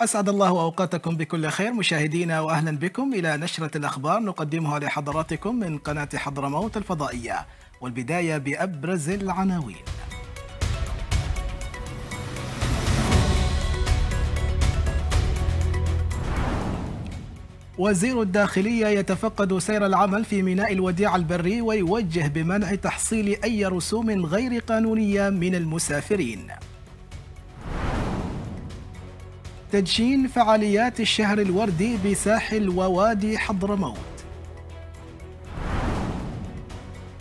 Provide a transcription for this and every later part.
أسعد الله أوقاتكم بكل خير مشاهدينا وأهلا بكم إلى نشرة الأخبار نقدمها لحضراتكم من قناة حضرموت الفضائية والبداية بأبرز العناوين وزير الداخلية يتفقد سير العمل في ميناء الوديع البري ويوجه بمنع تحصيل أي رسوم غير قانونية من المسافرين تدشين فعاليات الشهر الوردي بساحل ووادي حضرموت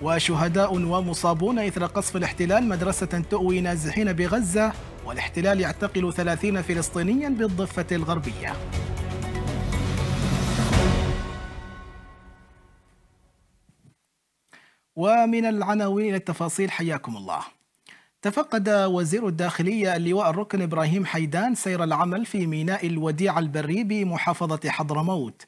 وشهداء ومصابون إثر قصف الاحتلال مدرسة تؤوي نازحين بغزة والاحتلال يعتقل 30 فلسطينيا بالضفة الغربية ومن العناوين التفاصيل حياكم الله تفقد وزير الداخلية اللواء الركن إبراهيم حيدان سير العمل في ميناء الوديع البري بمحافظة حضرموت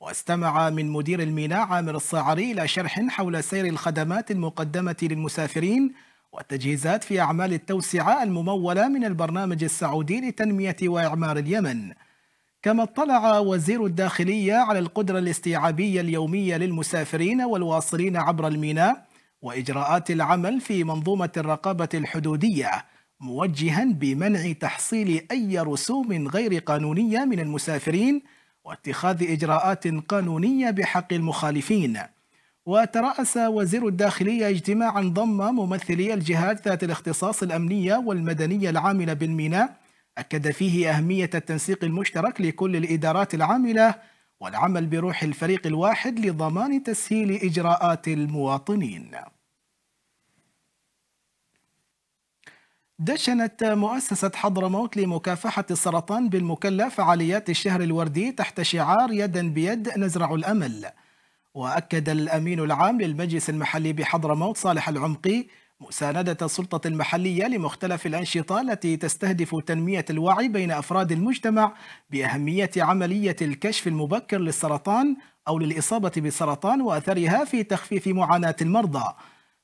واستمع من مدير الميناء عامر الصاعري إلى شرح حول سير الخدمات المقدمة للمسافرين والتجهيزات في أعمال التوسعة الممولة من البرنامج السعودي لتنمية وإعمار اليمن كما اطلع وزير الداخلية على القدرة الاستيعابية اليومية للمسافرين والواصلين عبر الميناء وإجراءات العمل في منظومة الرقابة الحدودية موجها بمنع تحصيل أي رسوم غير قانونية من المسافرين واتخاذ إجراءات قانونية بحق المخالفين وترأس وزير الداخلية اجتماعا ضم ممثلي الجهات ذات الاختصاص الأمنية والمدنية العاملة بالميناء أكد فيه أهمية التنسيق المشترك لكل الإدارات العاملة والعمل بروح الفريق الواحد لضمان تسهيل إجراءات المواطنين دشنت مؤسسة حضرموت لمكافحة السرطان بالمكلا فعاليات الشهر الوردي تحت شعار يدا بيد نزرع الأمل وأكد الأمين العام للمجلس المحلي بحضرموت صالح العمقي مساندة السلطة المحلية لمختلف الأنشطة التي تستهدف تنمية الوعي بين أفراد المجتمع بأهمية عملية الكشف المبكر للسرطان أو للإصابة بالسرطان وأثرها في تخفيف معاناة المرضى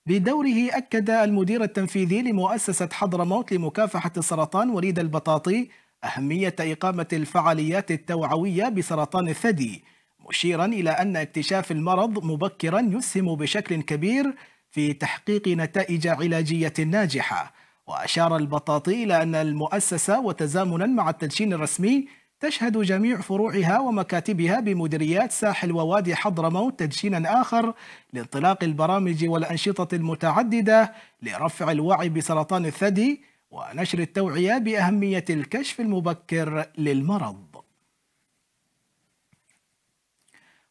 بدوره أكد المدير التنفيذي لمؤسسة حضرموت لمكافحة السرطان وليد البطاطي أهمية إقامة الفعاليات التوعوية بسرطان الثدي مشيرا إلى أن اكتشاف المرض مبكرا يسهم بشكل كبير في تحقيق نتائج علاجية ناجحة وأشار البطاطي إلى أن المؤسسة وتزامنا مع التدشين الرسمي تشهد جميع فروعها ومكاتبها بمديريات ساحل ووادي حضرموت تدشينا آخر لانطلاق البرامج والأنشطة المتعددة لرفع الوعي بسرطان الثدي ونشر التوعية بأهمية الكشف المبكر للمرض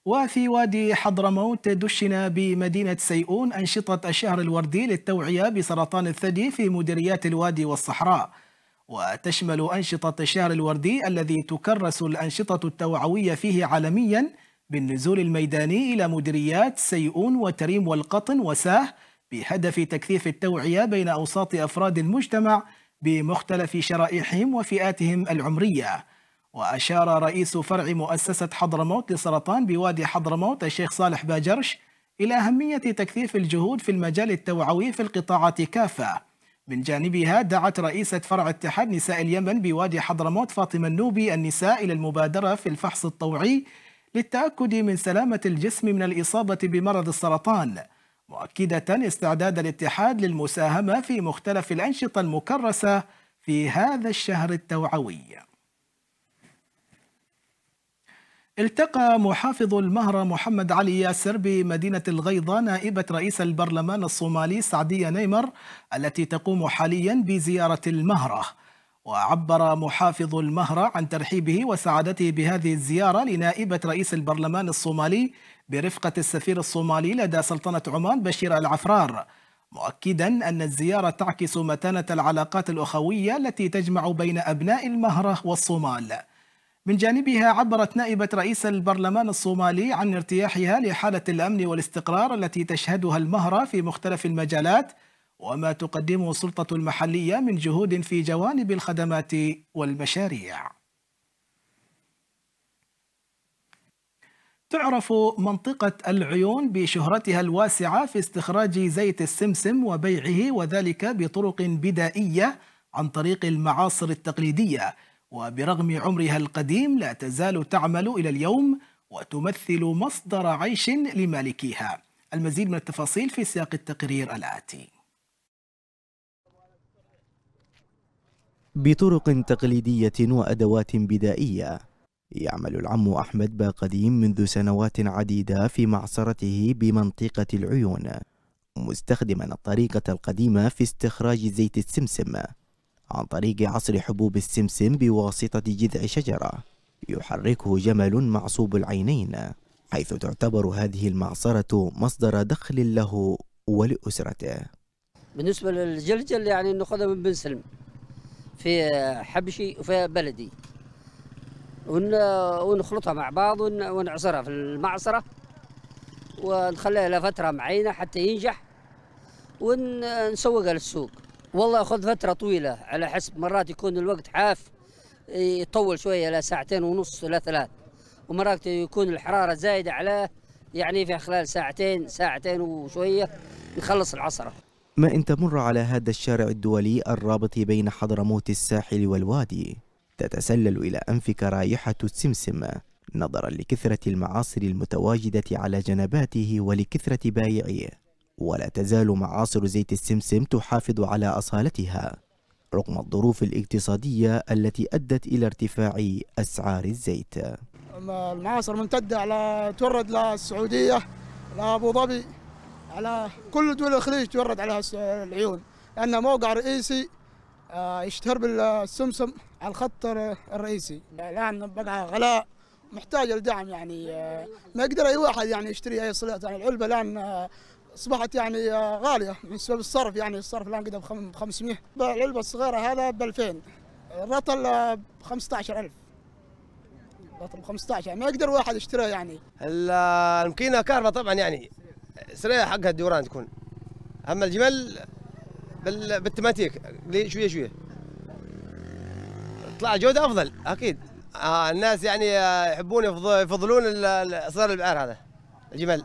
وفي وادي حضرموت دشن بمدينة سيئون أنشطة الشهر الوردي للتوعية بسرطان الثدي في مديريات الوادي والصحراء وتشمل أنشطة الشهر الوردي الذي تكرس الأنشطة التوعوية فيه عالميا بالنزول الميداني إلى مديريات سيئون وتريم والقطن وساه بهدف تكثيف التوعية بين أوساط أفراد المجتمع بمختلف شرائحهم وفئاتهم العمرية وأشار رئيس فرع مؤسسة حضرموت لسرطان بوادي حضرموت الشيخ صالح باجرش إلى أهمية تكثيف الجهود في المجال التوعوي في القطاعات كافة من جانبها دعت رئيسة فرع اتحاد نساء اليمن بوادي حضرموت فاطمة النوبي النساء إلى المبادرة في الفحص الطوعي للتأكد من سلامة الجسم من الإصابة بمرض السرطان مؤكدة استعداد الاتحاد للمساهمة في مختلف الأنشطة المكرسة في هذا الشهر التوعوي التقى محافظ المهرة محمد علي ياسر بمدينة الغيضة نائبة رئيس البرلمان الصومالي سعدية نيمر التي تقوم حاليا بزيارة المهرة وعبر محافظ المهرة عن ترحيبه وسعادته بهذه الزيارة لنائبة رئيس البرلمان الصومالي برفقة السفير الصومالي لدى سلطنة عمان بشير العفرار مؤكدا أن الزيارة تعكس متانة العلاقات الأخوية التي تجمع بين أبناء المهرة والصومال من جانبها عبرت نائبة رئيس البرلمان الصومالي عن ارتياحها لحالة الأمن والاستقرار التي تشهدها المهرة في مختلف المجالات وما تقدمه السلطة المحلية من جهود في جوانب الخدمات والمشاريع تعرف منطقة العيون بشهرتها الواسعة في استخراج زيت السمسم وبيعه وذلك بطرق بدائية عن طريق المعاصر التقليدية وبرغم عمرها القديم لا تزال تعمل إلى اليوم وتمثل مصدر عيش لمالكيها المزيد من التفاصيل في سياق التقرير الآتي بطرق تقليدية وأدوات بدائية يعمل العم أحمد باقديم منذ سنوات عديدة في معصرته بمنطقة العيون مستخدما الطريقة القديمة في استخراج زيت السمسم عن طريق عصر حبوب السمسم بواسطة جذع شجرة يحركه جمل معصوب العينين حيث تعتبر هذه المعصرة مصدر دخل له ولأسرته بالنسبة للجلجل يعني نأخذها من بن سلم في حبشي وفي بلدي ونخلطها مع بعض ونعصرها في المعصرة ونخليها لفترة معينة حتى ينجح ونسوقها للسوق والله ياخذ فتره طويله على حسب مرات يكون الوقت حاف يطول شويه لساعتين ونص الى ثلاث ومرات يكون الحراره زايده على يعني في خلال ساعتين ساعتين وشويه نخلص العصره ما إن تمر على هذا الشارع الدولي الرابط بين حضرموت الساحل والوادي تتسلل إلى أنفك رائحة السمسم نظرا لكثرة المعاصر المتواجدة على جنباته ولكثرة بايعيه ولا تزال معاصر زيت السمسم تحافظ على أصالتها رغم الظروف الاقتصادية التي أدت إلى ارتفاع أسعار الزيت المعاصر ممتدة على تورد للسعودية لأبو ظبي على كل دول الخليج تورد عليها العيون لأن موقع رئيسي آه، يشتهر بالسمسم على الخط الرئيسي الآن بقى غلاء محتاج الدعم يعني آه، ما يقدر أي واحد يعني يشتري أي صلة يعني العلبة الآن آه، اصبحت يعني آه، غاليه يعني بسبب الصرف يعني الصرف الان قدم ب 500 العلبه الصغيره هذا ب 2000 الرطل ب 15000 الرطل ب 15 يعني ما يقدر واحد يشتريه يعني المكينه كهرباء طبعا يعني سريعه حقها الدوران تكون اما الجمل بالتماتيك شويه شويه طلع جوده افضل اكيد آه الناس يعني آه، يحبون يفضلون صغار البعار هذا الجمل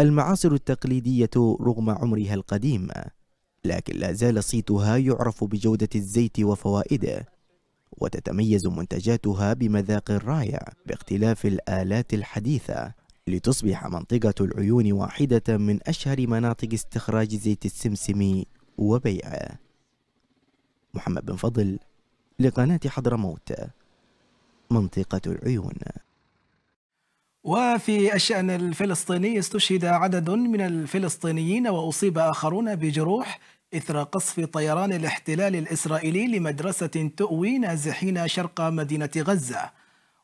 المعاصر التقليدية رغم عمرها القديم لكن لا زال صيتها يعرف بجودة الزيت وفوائده وتتميز منتجاتها بمذاق رائع باختلاف الآلات الحديثة لتصبح منطقة العيون واحدة من أشهر مناطق استخراج زيت السمسم وبيعه محمد بن فضل لقناة حضرموت منطقة العيون وفي الشأن الفلسطيني استشهد عدد من الفلسطينيين وأصيب آخرون بجروح إثر قصف طيران الاحتلال الإسرائيلي لمدرسة تؤوي نازحين شرق مدينة غزة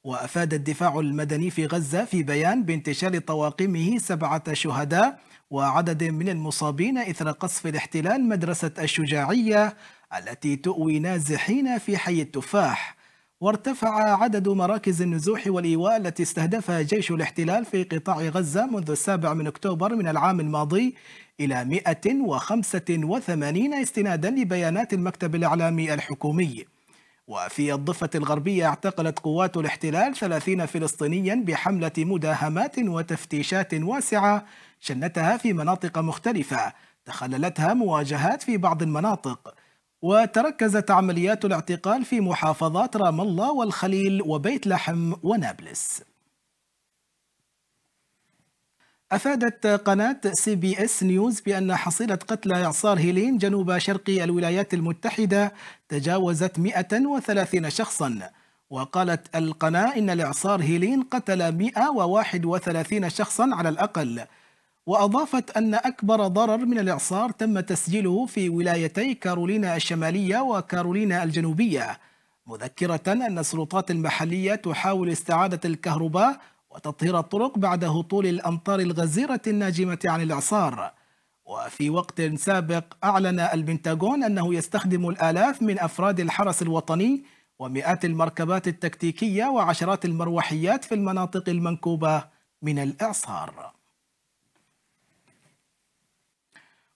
وأفاد الدفاع المدني في غزة في بيان بانتشال طواقمه سبعة شهداء وعدد من المصابين إثر قصف الاحتلال مدرسة الشجاعية التي تؤوي نازحين في حي التفاح وارتفع عدد مراكز النزوح والإيواء التي استهدفها جيش الاحتلال في قطاع غزة منذ السابع من أكتوبر من العام الماضي إلى 185 استنادا لبيانات المكتب الإعلامي الحكومي وفي الضفة الغربية اعتقلت قوات الاحتلال 30 فلسطينيا بحملة مداهمات وتفتيشات واسعة شنتها في مناطق مختلفة تخللتها مواجهات في بعض المناطق وتركزت عمليات الاعتقال في محافظات رام الله والخليل وبيت لحم ونابلس أفادت قناة سي بي اس نيوز بأن حصيلة قتلى إعصار هيلين جنوب شرق الولايات المتحدة تجاوزت 130 شخصا وقالت القناة إن الإعصار هيلين قتل 131 شخصا على الأقل وأضافت أن أكبر ضرر من الإعصار تم تسجيله في ولايتي كارولينا الشمالية وكارولينا الجنوبية مذكرة أن السلطات المحلية تحاول استعادة الكهرباء وتطهير الطرق بعد هطول الأمطار الغزيرة الناجمة عن الإعصار وفي وقت سابق أعلن البنتاغون أنه يستخدم الآلاف من أفراد الحرس الوطني ومئات المركبات التكتيكية وعشرات المروحيات في المناطق المنكوبة من الإعصار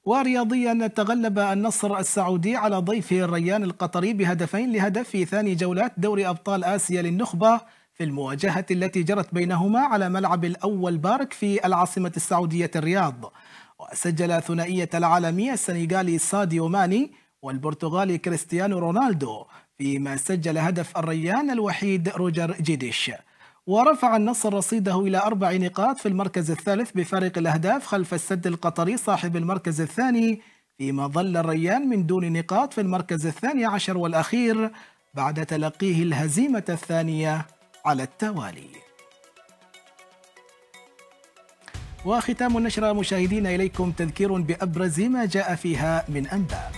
ورياضيا تغلب النصر السعودي على ضيفه الريان القطري بهدفين لهدف في ثاني جولات دوري أبطال آسيا للنخبة في المواجهة التي جرت بينهما على ملعب الأول بارك في العاصمة السعودية الرياض وسجل ثنائية العالمية السنغالي ساديو ماني والبرتغالي كريستيانو رونالدو فيما سجل هدف الريان الوحيد روجر جيديش ورفع النصر رصيده إلى أربع نقاط في المركز الثالث بفارق الأهداف خلف السد القطري صاحب المركز الثاني فيما ظل الريان من دون نقاط في المركز الثاني عشر والأخير بعد تلقيه الهزيمة الثانية على التوالي وختام النشرة مشاهدينا إليكم تذكير بأبرز ما جاء فيها من أنباء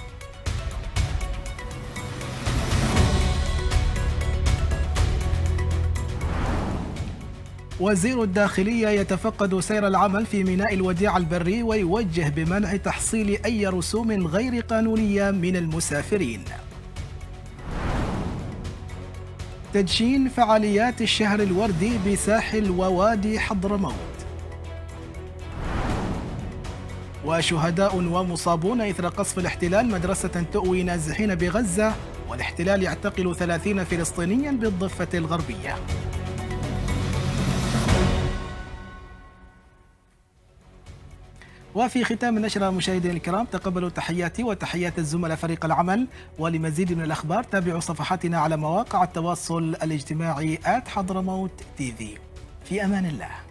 وزير الداخلية يتفقد سير العمل في ميناء الوديع البري ويوجه بمنع تحصيل أي رسوم غير قانونية من المسافرين تدشين فعاليات الشهر الوردي بساحل ووادي حضرموت وشهداء ومصابون إثر قصف الاحتلال مدرسة تؤوي نازحين بغزة والاحتلال يعتقل 30 فلسطينيا بالضفة الغربية وفي ختام النشرة مشاهدينا الكرام تقبلوا تحياتي وتحيات الزملاء فريق العمل ولمزيد من الأخبار تابعوا صفحاتنا على مواقع التواصل الاجتماعي آت حضرموت تي في في أمان الله